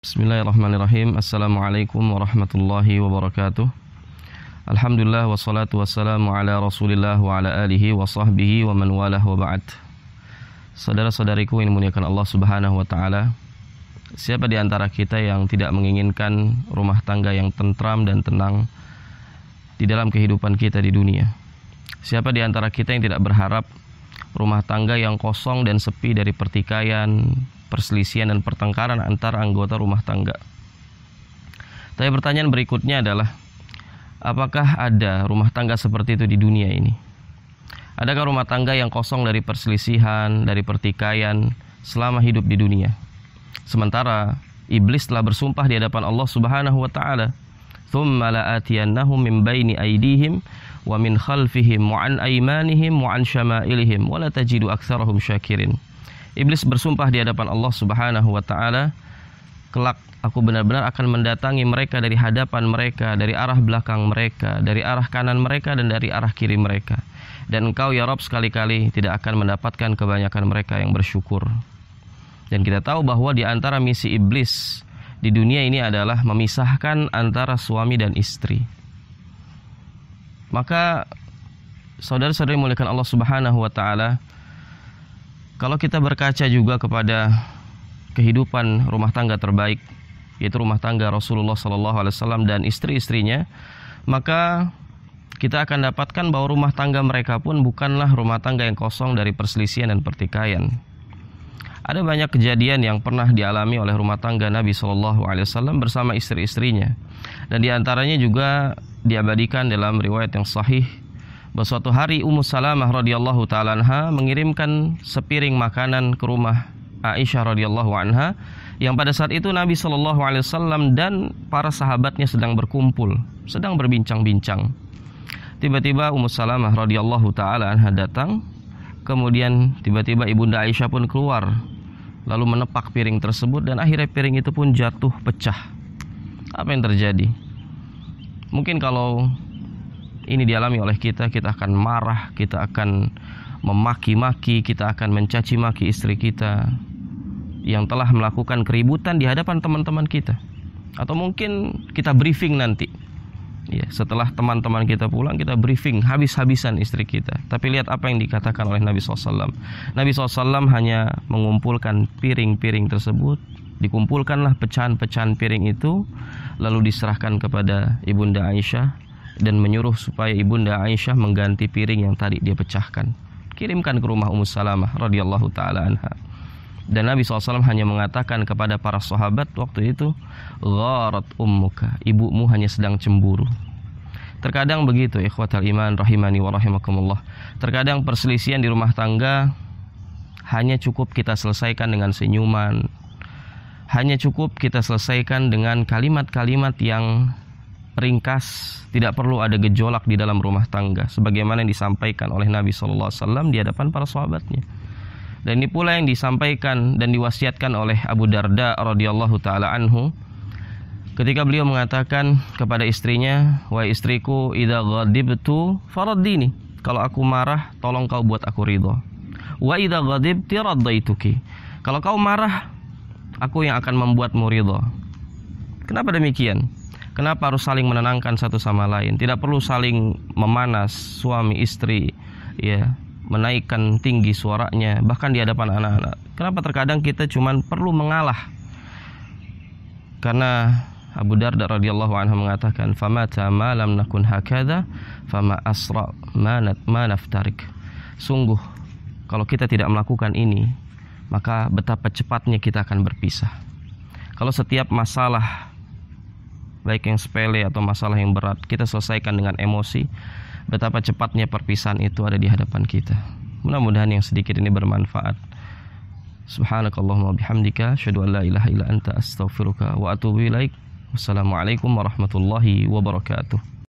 Bismillahirrahmanirrahim. Assalamualaikum warahmatullahi wabarakatuh. Alhamdulillah wassalatu wassalamu ala Rasulillah wa ala alihi wa sahbihi wa man walah wa ba'd. Saudara-saudariku yang dimuliakan Allah Subhanahu wa taala, siapa di antara kita yang tidak menginginkan rumah tangga yang tentram dan tenang di dalam kehidupan kita di dunia? Siapa di antara kita yang tidak berharap rumah tangga yang kosong dan sepi dari pertikaian, perselisihan dan pertengkaran antar anggota rumah tangga. Tapi pertanyaan berikutnya adalah apakah ada rumah tangga seperti itu di dunia ini? Adakah rumah tangga yang kosong dari perselisihan, dari pertikaian selama hidup di dunia? Sementara iblis telah bersumpah di hadapan Allah Subhanahu wa taala, "Tsumma la'atiyannahum min baini aydihim wa min khalfihim wa an aymanihim wa an syama'ilihim wa la tajidu aktsarahum syakirin." Iblis bersumpah di hadapan Allah Subhanahu wa taala, kelak aku benar-benar akan mendatangi mereka dari hadapan mereka, dari arah belakang mereka, dari arah kanan mereka dan dari arah kiri mereka. Dan engkau ya Rob sekali-kali tidak akan mendapatkan kebanyakan mereka yang bersyukur. Dan kita tahu bahwa di antara misi iblis di dunia ini adalah memisahkan antara suami dan istri. Maka saudara-saudari muliakan Allah Subhanahu wa taala, kalau kita berkaca juga kepada kehidupan rumah tangga terbaik, yaitu rumah tangga Rasulullah Alaihi Wasallam dan istri-istrinya, maka kita akan dapatkan bahwa rumah tangga mereka pun bukanlah rumah tangga yang kosong dari perselisihan dan pertikaian. Ada banyak kejadian yang pernah dialami oleh rumah tangga Nabi Shallallahu Alaihi Wasallam bersama istri-istrinya, dan diantaranya juga diabadikan dalam riwayat yang sahih bahwa suatu hari Ummu Salamah radhiyallahu taala anha mengirimkan sepiring makanan ke rumah Aisyah radhiyallahu anha yang pada saat itu Nabi Shallallahu alaihi wasallam dan para sahabatnya sedang berkumpul, sedang berbincang-bincang. Tiba-tiba Ummu Salamah radhiyallahu taala anha datang, kemudian tiba-tiba Ibunda Aisyah pun keluar lalu menepak piring tersebut dan akhirnya piring itu pun jatuh pecah. Apa yang terjadi? Mungkin kalau ini dialami oleh kita, kita akan marah, kita akan memaki-maki, kita akan mencaci maki istri kita yang telah melakukan keributan di hadapan teman-teman kita. Atau mungkin kita briefing nanti. Ya, setelah teman-teman kita pulang kita briefing habis-habisan istri kita. Tapi lihat apa yang dikatakan oleh Nabi SAW. Nabi SAW hanya mengumpulkan piring-piring tersebut, dikumpulkanlah pecahan-pecahan piring itu, lalu diserahkan kepada ibunda Aisyah dan menyuruh supaya ibunda Aisyah mengganti piring yang tadi dia pecahkan. Kirimkan ke rumah Ummu Salamah radhiyallahu taala anha. Dan Nabi SAW hanya mengatakan kepada para sahabat waktu itu, Gharat ummuka, ibumu hanya sedang cemburu. Terkadang begitu ikhwatal iman rahimani wa rahimakumullah. Terkadang perselisihan di rumah tangga hanya cukup kita selesaikan dengan senyuman. Hanya cukup kita selesaikan dengan kalimat-kalimat yang Ringkas, tidak perlu ada gejolak di dalam rumah tangga sebagaimana yang disampaikan oleh Nabi Shallallahu alaihi wasallam di hadapan para sahabatnya. Dan ini pula yang disampaikan dan diwasiatkan oleh Abu Darda radhiyallahu taala anhu ketika beliau mengatakan kepada istrinya, "Wahai istriku, idza ghadibtu faraddini." Kalau aku marah, tolong kau buat aku ridho. Wa idza ghadibti raddaituki. Kalau kau marah, aku yang akan membuatmu ridho. Kenapa demikian? Kenapa harus saling menenangkan satu sama lain? Tidak perlu saling memanas suami istri, ya, menaikkan tinggi suaranya bahkan di hadapan anak-anak. Kenapa terkadang kita cuman perlu mengalah? Karena Abu Darda radhiyallahu anhu mengatakan, fama ma lam nakun hakada, fama asra manat manaftarik." Sungguh kalau kita tidak melakukan ini, maka betapa cepatnya kita akan berpisah. Kalau setiap masalah baik yang sepele atau masalah yang berat kita selesaikan dengan emosi betapa cepatnya perpisahan itu ada di hadapan kita mudah-mudahan yang sedikit ini bermanfaat subhanakallahumma bihamdika syadu an la ilaha illa anta astaghfiruka wa atubu ilaik wassalamualaikum warahmatullahi wabarakatuh